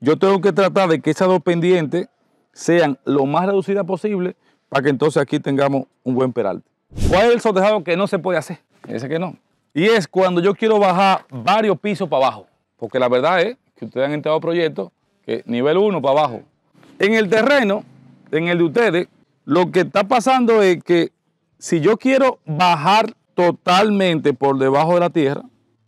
yo tengo que tratar de que esas dos pendientes sean lo más reducidas posible para que entonces aquí tengamos un buen peralte. ¿Cuál es el sortejado que no se puede hacer? Ese que no. Y es cuando yo quiero bajar varios pisos para abajo. Porque la verdad es que ustedes han entrado a proyectos que nivel 1 para abajo. En el terreno, en el de ustedes, lo que está pasando es que si yo quiero bajar totalmente por debajo de la tierra,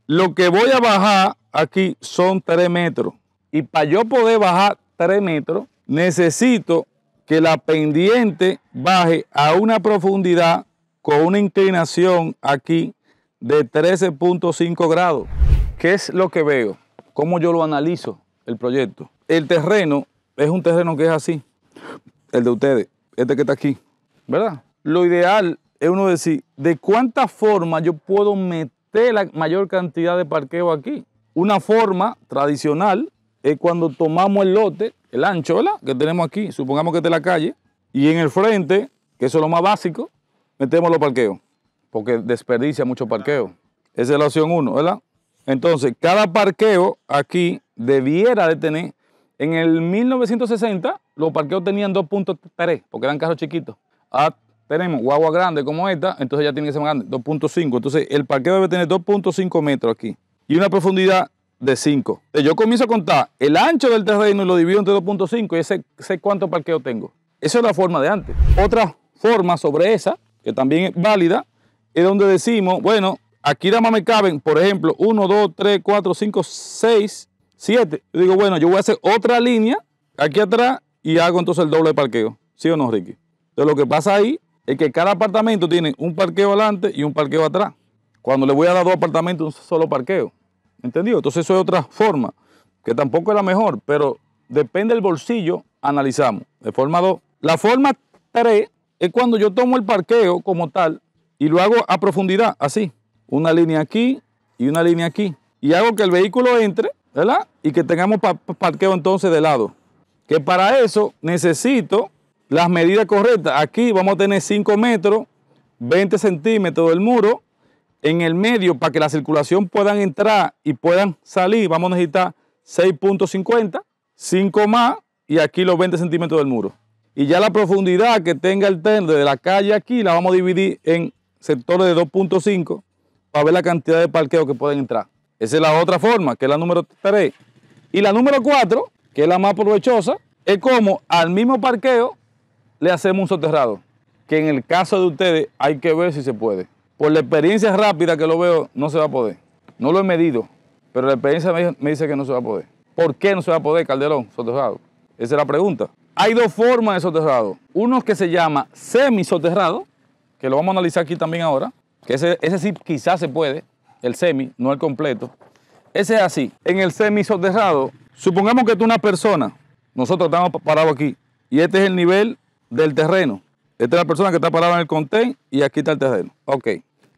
lo que voy a bajar aquí son 3 metros. Y para yo poder bajar 3 metros, necesito que la pendiente baje a una profundidad con una inclinación aquí de 13.5 grados. ¿Qué es lo que veo? ¿Cómo yo lo analizo el proyecto? El terreno es un terreno que es así, el de ustedes, este que está aquí, ¿verdad? Lo ideal es uno decir, ¿de cuánta forma yo puedo meter la mayor cantidad de parqueo aquí? Una forma tradicional es cuando tomamos el lote, el ancho, ¿verdad? Que tenemos aquí, supongamos que este es la calle, y en el frente, que eso es lo más básico, metemos los parqueos, porque desperdicia mucho parqueo. Esa es la opción uno, ¿verdad? Entonces, cada parqueo aquí debiera de tener, en el 1960 los parqueos tenían 2.3, porque eran carros chiquitos. Ah, tenemos guagua grande como esta, entonces ya tiene que ser más grande, 2.5. Entonces, el parqueo debe tener 2.5 metros aquí y una profundidad de 5. Eh, yo comienzo a contar el ancho del terreno y lo divido entre 2.5 y sé, sé cuánto parqueo tengo. Esa es la forma de antes. Otra forma sobre esa, que también es válida, es donde decimos, bueno, aquí nada más me caben, por ejemplo, 1, 2, 3, 4, 5, 6, 7. Yo digo, bueno, yo voy a hacer otra línea aquí atrás y hago entonces el doble de parqueo. ¿Sí o no, Ricky? Entonces lo que pasa ahí es que cada apartamento tiene un parqueo adelante y un parqueo atrás. Cuando le voy a dar dos apartamentos, un solo parqueo. ¿Entendido? Entonces eso es otra forma, que tampoco es la mejor, pero depende del bolsillo, analizamos. De forma 2. La forma 3 es cuando yo tomo el parqueo como tal y lo hago a profundidad, así. Una línea aquí y una línea aquí. Y hago que el vehículo entre, ¿verdad? Y que tengamos parqueo entonces de lado. Que para eso necesito las medidas correctas. Aquí vamos a tener 5 metros, 20 centímetros del muro en el medio para que la circulación puedan entrar y puedan salir, vamos a necesitar 6.50, 5 más y aquí los 20 centímetros del muro. Y ya la profundidad que tenga el tender de la calle aquí la vamos a dividir en sectores de 2.5 para ver la cantidad de parqueo que pueden entrar. Esa es la otra forma, que es la número 3. Y la número 4, que es la más provechosa, es como al mismo parqueo le hacemos un soterrado, que en el caso de ustedes hay que ver si se puede. Por la experiencia rápida que lo veo, no se va a poder. No lo he medido, pero la experiencia me, dice que no se va a poder. ¿Por qué no se va a poder, Calderón, soterrado? Esa es la pregunta. Hay dos formas de soterrado. Uno que se llama semi soterrado, que lo vamos a analizar aquí también ahora, que ese, ese sí quizás se puede, el semi, no el completo. Ese es así. En el semi soterrado, supongamos que tú una persona, nosotros estamos parados aquí, y este es el nivel del terreno. Esta es la persona que está parada en el contén y aquí está el terreno. Ok.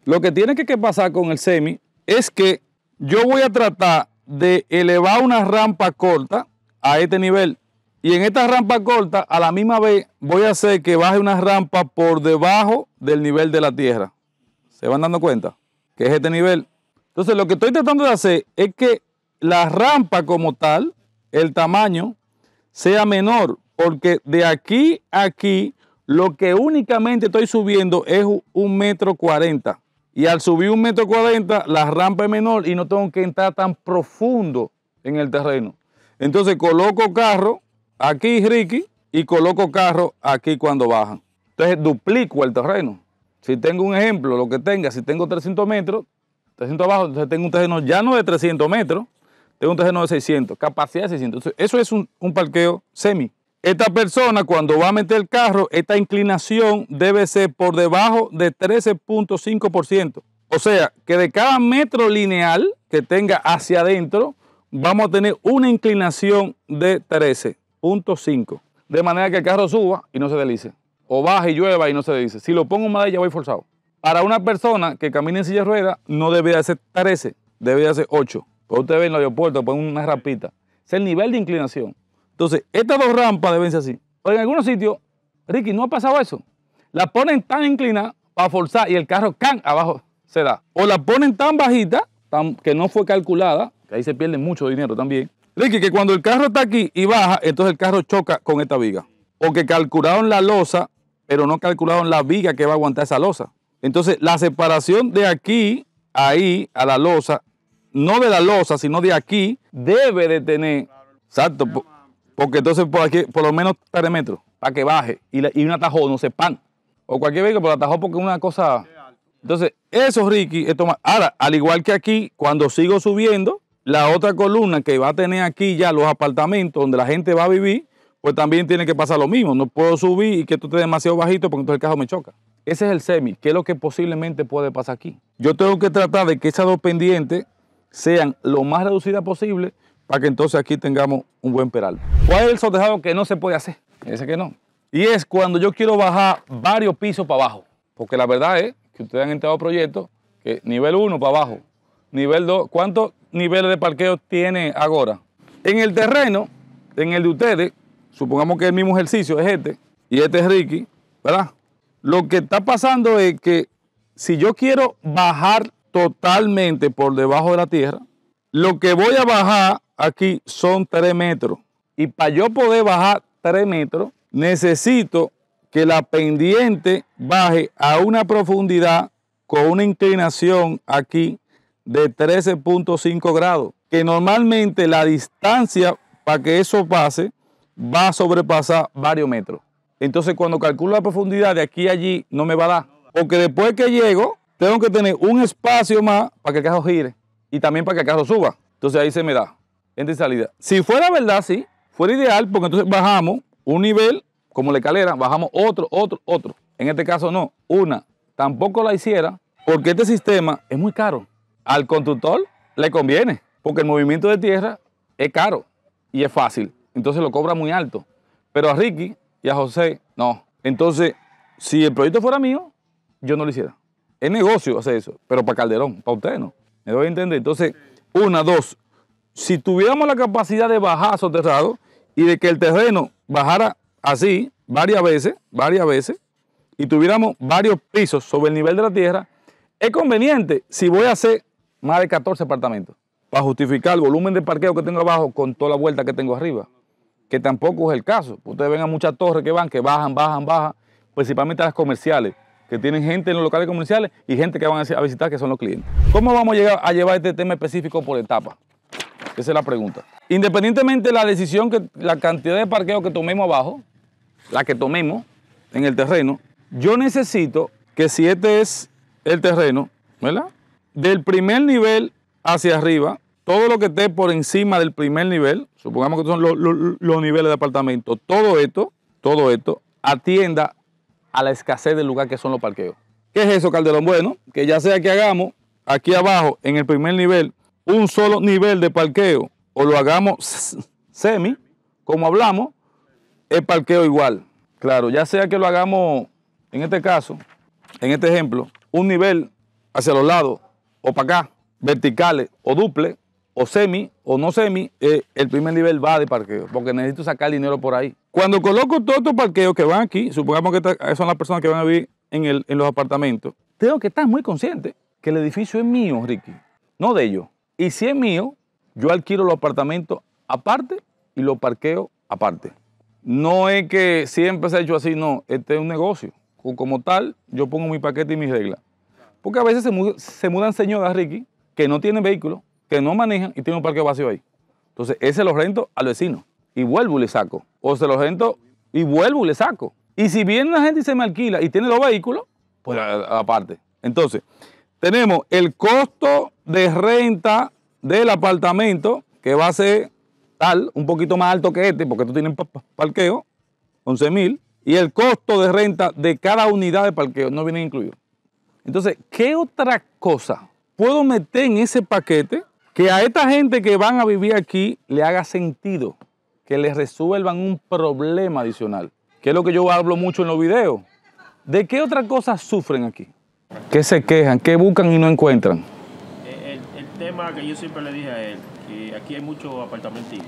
Lo que tiene que pasar con el semi es que yo voy a tratar de elevar una rampa corta a este nivel. Y en esta rampa corta, a la misma vez, voy a hacer que baje una rampa por debajo del nivel de la tierra. ¿Se van dando cuenta? Que es este nivel. Entonces, lo que estoy tratando de hacer es que la rampa como tal, el tamaño, sea menor. Porque de aquí a aquí, lo que únicamente estoy subiendo es un metro cuarenta. Y al subir un metro cuarenta, la rampa es menor y no tengo que entrar tan profundo en el terreno. Entonces coloco carro aquí, Ricky, y coloco carro aquí cuando bajan. Entonces duplico el terreno. Si tengo un ejemplo, lo que tenga, si tengo 300 metros, 300 abajo, entonces tengo un terreno ya no de 300 metros, tengo un terreno de 600, capacidad de 600. eso es un, un parqueo semi. Esta persona cuando va a meter el carro, esta inclinación debe ser por debajo de 13.5%. O sea, que de cada metro lineal que tenga hacia adentro, vamos a tener una inclinación de 13.5. De manera que el carro suba y no se deslice. O baja y llueva y no se deslice. Si lo pongo más de voy forzado. Para una persona que camina en silla de ruedas, no debe de ser 13, debe de ser 8. Pues usted ve en el aeropuerto, ponen una rapita. Es el nivel de inclinación. Entonces, estas dos rampas deben ser así. Pero en algunos sitios, Ricky, no ha pasado eso. La ponen tan inclinada para forzar y el carro can abajo se da. O la ponen tan bajita, que no fue calculada, que ahí se pierde mucho dinero también. Ricky, que cuando el carro está aquí y baja, entonces el carro choca con esta viga. O que calcularon la losa, pero no calcularon la viga que va a aguantar esa losa. Entonces, la separación de aquí, ahí, a la losa, no de la losa, sino de aquí, debe de tener, exacto, porque entonces por aquí, por lo menos 3 metros, para que baje. Y, y un atajo, no sé, pan. O cualquier vehículo, pero atajó porque una cosa. Entonces, eso, Ricky, esto más. Ahora, al igual que aquí, cuando sigo subiendo, la otra columna que va a tener aquí ya los apartamentos donde la gente va a vivir, pues también tiene que pasar lo mismo. No puedo subir y que esto esté demasiado bajito porque entonces el carro me choca. Ese es el semi, que es lo que posiblemente puede pasar aquí. Yo tengo que tratar de que esas dos pendientes sean lo más reducidas posible para que entonces aquí tengamos un buen peral. ¿Cuál es el sotejado que no se puede hacer? Ese que no. Y es cuando yo quiero bajar varios pisos para abajo. Porque la verdad es que ustedes han entrado a proyectos que nivel 1 para abajo, nivel 2, ¿cuántos niveles de parqueo tiene ahora? En el terreno, en el de ustedes, supongamos que el mismo ejercicio es este, y este es Ricky, ¿verdad? Lo que está pasando es que si yo quiero bajar totalmente por debajo de la tierra, lo que voy a bajar aquí son 3 metros. Y para yo poder bajar 3 metros, necesito que la pendiente baje a una profundidad con una inclinación aquí de 13.5 grados. Que normalmente la distancia para que eso pase va a sobrepasar varios metros. Entonces cuando calculo la profundidad de aquí a allí no me va a dar. Porque después que llego tengo que tener un espacio más para que el carro gire y también para que el carro suba. Entonces ahí se me da entre salida. Si fuera verdad, sí, fuera ideal, porque entonces bajamos un nivel, como la escalera, bajamos otro, otro, otro. En este caso no, una. Tampoco la hiciera, porque este sistema es muy caro. Al constructor le conviene, porque el movimiento de tierra es caro y es fácil. Entonces lo cobra muy alto. Pero a Ricky y a José, no. Entonces, si el proyecto fuera mío, yo no lo hiciera. Es negocio hacer eso, pero para Calderón, para usted no. Me doy a entender. Entonces, una, dos, si tuviéramos la capacidad de bajar soterrado y de que el terreno bajara así varias veces, varias veces, y tuviéramos varios pisos sobre el nivel de la tierra, es conveniente si voy a hacer más de 14 apartamentos para justificar el volumen de parqueo que tengo abajo con toda la vuelta que tengo arriba, que tampoco es el caso. Ustedes ven a muchas torres que van, que bajan, bajan, bajan, principalmente las comerciales, que tienen gente en los locales comerciales y gente que van a visitar, que son los clientes. ¿Cómo vamos a, llegar a llevar este tema específico por etapa? Esa es la pregunta. Independientemente de la decisión, que, la cantidad de parqueo que tomemos abajo, la que tomemos en el terreno, yo necesito que si este es el terreno, ¿verdad? Del primer nivel hacia arriba, todo lo que esté por encima del primer nivel, supongamos que son los, niveles de apartamento, todo esto, todo esto, atienda a la escasez del lugar que son los parqueos. ¿Qué es eso, Calderón? Bueno, que ya sea que hagamos aquí abajo, en el primer nivel, un solo nivel de parqueo o lo hagamos semi, como hablamos, el parqueo igual. Claro, ya sea que lo hagamos, en este caso, en este ejemplo, un nivel hacia los lados o para acá, verticales o duples, o semi o no semi, eh, el primer nivel va de parqueo, porque necesito sacar dinero por ahí. Cuando coloco todos estos parqueos que van aquí, supongamos que son las personas que van a vivir en, el, en los apartamentos, tengo que estar muy consciente que el edificio es mío, Ricky, no de ellos. Y si es mío, yo alquilo los apartamentos aparte y los parqueo aparte. No es que siempre se ha hecho así, no, este es un negocio. Como tal, yo pongo mi paquete y mis reglas. Porque a veces se, mudan, señoras, Ricky, que no tienen vehículo, que no manejan y tienen un parque vacío ahí. Entonces, ese lo rento al vecino y vuelvo y le saco. O se lo rento y vuelvo y le saco. Y si viene la gente y se me alquila y tiene los vehículos, pues aparte. Entonces, tenemos el costo de renta del apartamento, que va a ser tal, un poquito más alto que este, porque tú tienes parqueo, 11 mil, y el costo de renta de cada unidad de parqueo no viene incluido. Entonces, ¿qué otra cosa puedo meter en ese paquete que a esta gente que van a vivir aquí le haga sentido, que les resuelvan un problema adicional? Que es lo que yo hablo mucho en los videos. ¿De qué otra cosa sufren aquí? ¿Qué se quejan? ¿Qué buscan y no encuentran? tema que yo siempre le dije a él, que aquí hay muchos Y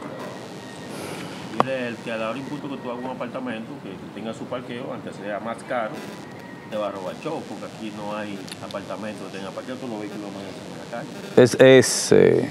de el que a la hora impuesto que tú hagas un apartamento, que tenga su parqueo, aunque sea más caro, te va a robar show, porque aquí no hay apartamento que tenga parqueo, tú lo ves que lo manejas en la calle. Es ese. Eh,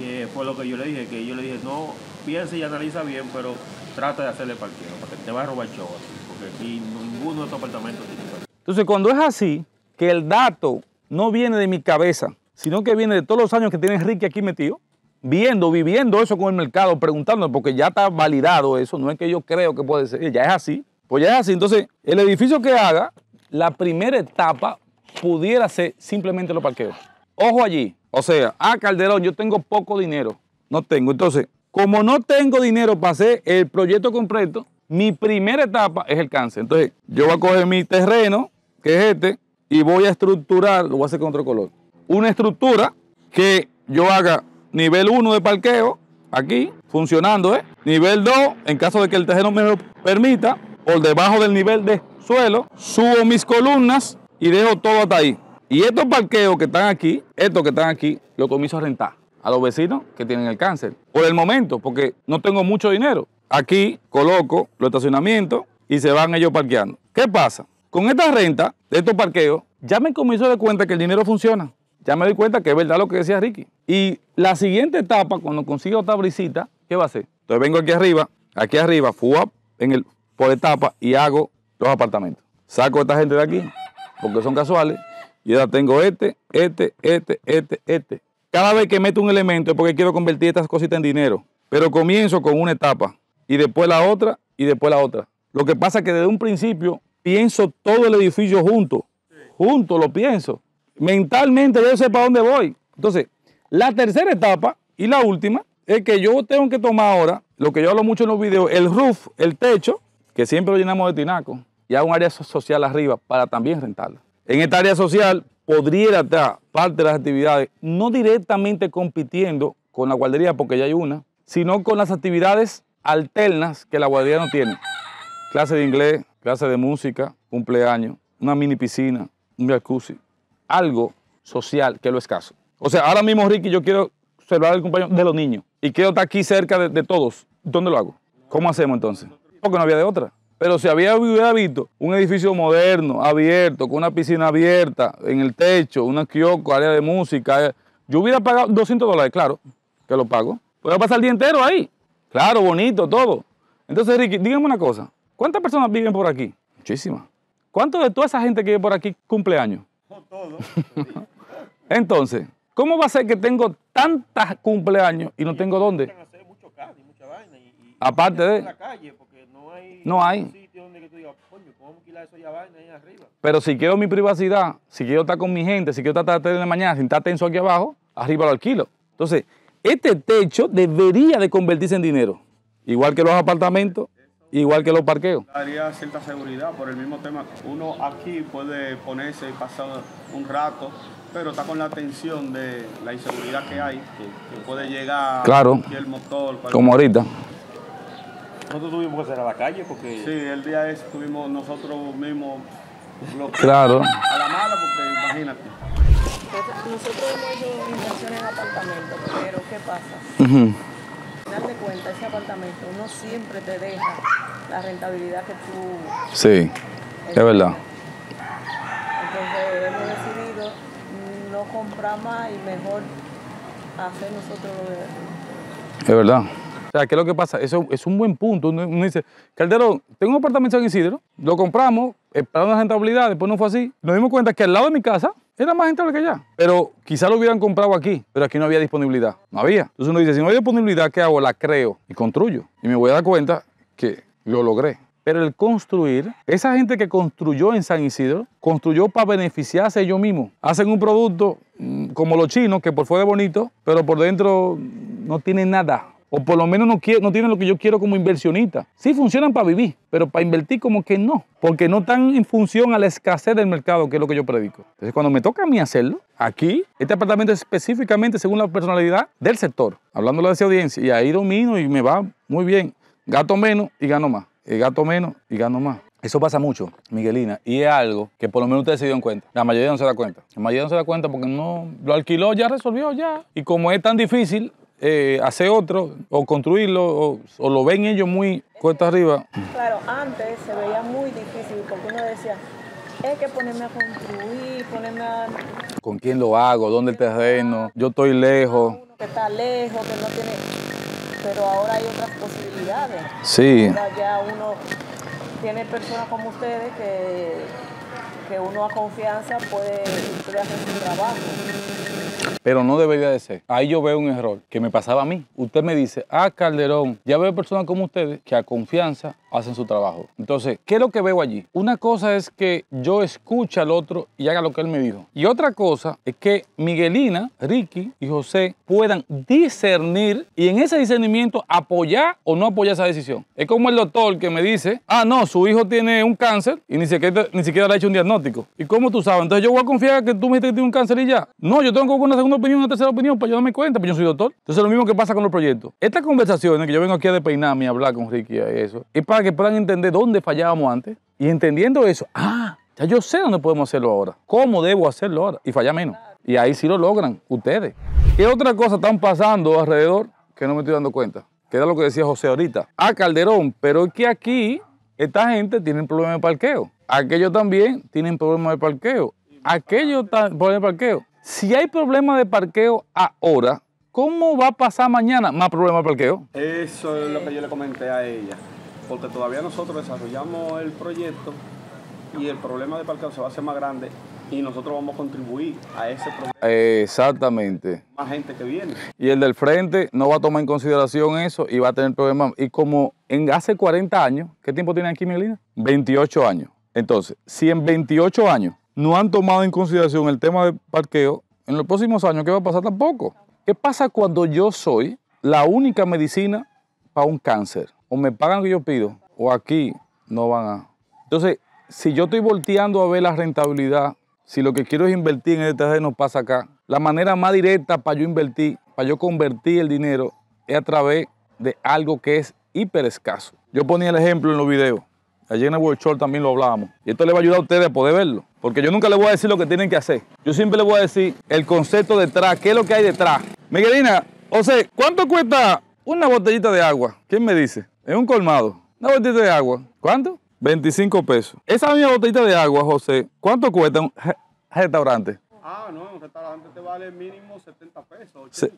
que fue lo que yo le dije, que yo le dije, no, piensa y analiza bien, pero trata de hacerle parqueo, porque te va a robar show porque aquí ninguno de estos apartamentos tiene parqueo. Entonces, cuando es así, que el dato no viene de mi cabeza, sino que viene de todos los años que tiene Enrique aquí metido, viendo, viviendo eso con el mercado, preguntando, porque ya está validado eso, no es que yo creo que puede ser, ya es así, pues ya es así. Entonces, el edificio que haga, la primera etapa pudiera ser simplemente los parqueos. Ojo allí, o sea, ah, Calderón, yo tengo poco dinero, no tengo. Entonces, como no tengo dinero para hacer el proyecto completo, mi primera etapa es el cáncer. Entonces, yo voy a coger mi terreno, que es este, y voy a estructurar, lo voy a hacer con otro color una estructura que yo haga nivel 1 de parqueo, aquí, funcionando, ¿eh? Nivel 2, en caso de que el terreno me lo permita, por debajo del nivel de suelo, subo mis columnas y dejo todo hasta ahí. Y estos parqueos que están aquí, estos que están aquí, los comienzo a rentar a los vecinos que tienen el cáncer. Por el momento, porque no tengo mucho dinero. Aquí coloco los estacionamientos y se van ellos parqueando. ¿Qué pasa? Con esta renta de estos parqueos, ya me comienzo dar cuenta que el dinero funciona. Ya me doy cuenta que es verdad lo que decía Ricky. Y la siguiente etapa, cuando consiga otra brisita, ¿qué va a hacer? Entonces vengo aquí arriba, aquí arriba, fútbol en el, por etapa y hago los apartamentos. Saco a esta gente de aquí, porque son casuales, y ahora tengo este, este, este, este, este. Cada vez que meto un elemento es porque quiero convertir estas cositas en dinero. Pero comienzo con una etapa, y después la otra, y después la otra. Lo que pasa es que desde un principio pienso todo el edificio junto. Junto lo pienso. Mentalmente yo sé para dónde voy. Entonces, la tercera etapa y la última es que yo tengo que tomar ahora, lo que yo hablo mucho en los videos, el roof, el techo, que siempre lo llenamos de tinaco, y hago un área social arriba para también rentarla. En esta área social podría estar parte de las actividades, no directamente compitiendo con la guardería, porque ya hay una, sino con las actividades alternas que la guardería no tiene. Clase de inglés, clase de música, cumpleaños, una mini piscina, un jacuzzi algo social que lo escaso. O sea, ahora mismo, Ricky, yo quiero celebrar el cumpleaños de los niños y quiero estar aquí cerca de, todos. ¿Dónde lo hago? ¿Cómo hacemos entonces? Porque no había de otra. Pero si había, hubiera visto un edificio moderno, abierto, con una piscina abierta, en el techo, una kiosco, área de música, eh, yo hubiera pagado 200 dólares, claro, que lo pago. a pasar el día entero ahí. Claro, bonito, todo. Entonces, Ricky, dígame una cosa. ¿Cuántas personas viven por aquí? Muchísimas. ¿Cuánto de toda esa gente que vive por aquí cumple años? Entonces, ¿cómo va a ser que tengo tantas cumpleaños y no tengo dónde? Aparte de... No hay. Pero si quiero mi privacidad, si quiero estar con mi gente, si quiero estar de la mañana, sin estar tenso aquí abajo, arriba lo alquilo. Entonces, este techo debería de convertirse en dinero. Igual que los apartamentos, igual que los parqueos. Daría cierta seguridad por el mismo tema. Uno aquí puede ponerse y pasar un rato, pero está con la tensión de la inseguridad que hay, que, puede llegar claro, motor. Como ahorita. Nosotros tuvimos que a la calle porque... Sí, el día ese tuvimos nosotros mismos bloqueados. Claro. A la mala porque imagínate. Nosotros hemos hecho inversión en apartamento, pero ¿qué pasa? Uh -huh. Al final ese apartamento uno siempre te deja la rentabilidad que tú... Sí, es verdad. Entonces hemos decidido no comprar más y mejor hacer nosotros lo de... Es verdad. O sea, ¿qué es lo que pasa? Eso es un buen punto. Uno, dice, Calderón, tengo un apartamento en Isidro, lo compramos, esperamos una rentabilidad, después no fue así. Nos dimos cuenta que al lado de mi casa era más rentable que allá. Pero quizá lo hubieran comprado aquí, pero aquí no había disponibilidad. No había. Entonces uno dice, si no hay disponibilidad, ¿qué hago? La creo y construyo. Y me voy a dar cuenta que lo logré. Pero el construir, esa gente que construyó en San Isidro, construyó para beneficiarse ellos mismos. Hacen un producto mm, como los chinos, que por fuera es bonito, pero por dentro no tiene nada. O por lo menos no, tiene tienen lo que yo quiero como inversionista. Sí funcionan para vivir, pero para invertir como que no. Porque no están en función a la escasez del mercado, que es lo que yo predico. Entonces cuando me toca a mí hacerlo, aquí, este apartamento específicamente según la personalidad del sector, hablando de esa audiencia, y ahí domino y me va muy bien. Gato menos y gano más. gato menos y gano más. Eso pasa mucho, Miguelina, y es algo que por lo menos usted se en cuenta. La mayoría no se da cuenta. La mayoría no se da cuenta porque no lo alquiló, ya resolvió, ya. Y como es tan difícil eh, hacer otro o construirlo, o, lo ven ellos muy cuesta arriba. Claro, antes se veía muy difícil porque uno decía, es que ponerme a construir, ponerme a... ¿Con quién lo hago? ¿Dónde el terreno? Yo estoy lejos. que está lejos, que no tiene pero ahora hay otras posibilidades. Sí. ya uno tiene personas como ustedes que, que uno a confianza puede, puede hacer su trabajo. Pero no debería de ser. Ahí yo veo un error que me pasaba a mí. Usted me dice, ah, Calderón, ya veo personas como ustedes que a confianza hacen su trabajo. Entonces, ¿qué es lo que veo allí? Una cosa es que yo escuche al otro y haga lo que él me dijo. Y otra cosa es que Miguelina, Ricky y José puedan discernir y en ese discernimiento apoyar o no apoyar esa decisión. Es como el doctor que me dice, ah, no, su hijo tiene un cáncer y ni siquiera, ni siquiera le ha hecho un diagnóstico. ¿Y cómo tú sabes? Entonces yo voy a confiar que tú me dijiste que tiene un cáncer y ya. No, yo tengo que una segunda opinión, una tercera opinión para pues yo darme cuenta, pero pues yo soy doctor. Entonces, lo mismo que pasa con los proyectos. Estas conversaciones que yo vengo aquí a despeinarme y hablar con Ricky y eso, es para que puedan entender dónde fallábamos antes. Y entendiendo eso, ah, ya yo sé dónde podemos hacerlo ahora, cómo debo hacerlo ahora y falla menos. Y ahí sí lo logran ustedes. ¿Qué otra cosa están pasando alrededor que no me estoy dando cuenta? Que era lo que decía José ahorita. ah Calderón, pero es que aquí esta gente tiene problemas de parqueo. Aquellos también tienen problemas de parqueo. Aquellos problemas de parqueo. Si hay problema de parqueo ahora, ¿cómo va a pasar mañana más problema de parqueo? Eso es lo que yo le comenté a ella, porque todavía nosotros desarrollamos el proyecto y el problema de parqueo se va a hacer más grande y nosotros vamos a contribuir a ese problema. Exactamente. Más gente que viene. Y el del frente no va a tomar en consideración eso y va a tener problemas. Y como en hace 40 años, ¿qué tiempo tiene aquí Melina? 28 años. Entonces, si en 28 años no han tomado en consideración el tema del parqueo, en los próximos años, ¿qué va a pasar tampoco? ¿Qué pasa cuando yo soy la única medicina para un cáncer? O me pagan lo que yo pido, o aquí no van a. Entonces, si yo estoy volteando a ver la rentabilidad, si lo que quiero es invertir en el terreno pasa acá, la manera más directa para yo invertir, para yo convertir el dinero, es a través de algo que es hiper escaso. Yo ponía el ejemplo en los videos. Allí en el workshop también lo hablábamos. Y esto le va a ayudar a ustedes a poder verlo. Porque yo nunca les voy a decir lo que tienen que hacer. Yo siempre les voy a decir el concepto detrás, qué es lo que hay detrás. Miguelina, José ¿cuánto cuesta una botellita de agua? ¿Quién me dice? En un colmado. Una botellita de agua. ¿Cuánto? 25 pesos. Esa misma botellita de agua, José, ¿cuánto cuesta un restaurante? Ah, no, un restaurante te vale mínimo 70 pesos,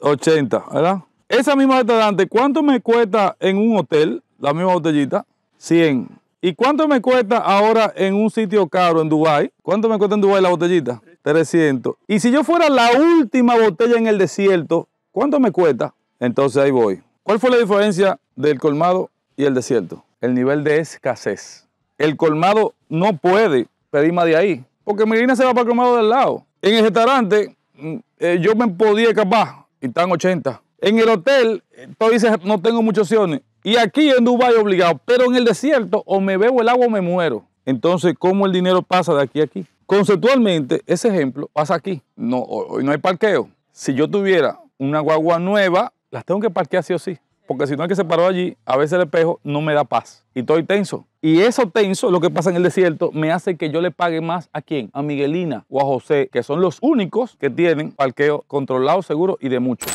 80. 80, ¿verdad? Esa misma restaurante, ¿cuánto me cuesta en un hotel la misma botellita? 100. ¿Y cuánto me cuesta ahora en un sitio caro en Dubai? ¿Cuánto me cuesta en Dubai la botellita? 300. Y si yo fuera la última botella en el desierto, ¿cuánto me cuesta? Entonces ahí voy. ¿Cuál fue la diferencia del colmado y el desierto? El nivel de escasez. El colmado no puede pedir más de ahí, porque mi se va para el colmado del lado. En el restaurante mm, eh, yo me podía escapar y están 80. En el hotel, tú dices, no tengo muchas opciones. Y aquí en Dubái obligado, pero en el desierto o me bebo el agua o me muero. Entonces, ¿cómo el dinero pasa de aquí a aquí? Conceptualmente, ese ejemplo pasa aquí. No, hoy no hay parqueo. Si yo tuviera una guagua nueva, las tengo que parquear sí o sí. Porque si no hay que se paró allí, a veces el espejo no me da paz. Y estoy tenso. Y eso tenso, lo que pasa en el desierto, me hace que yo le pague más a quién? A Miguelina o a José, que son los únicos que tienen parqueo controlado, seguro y de mucho.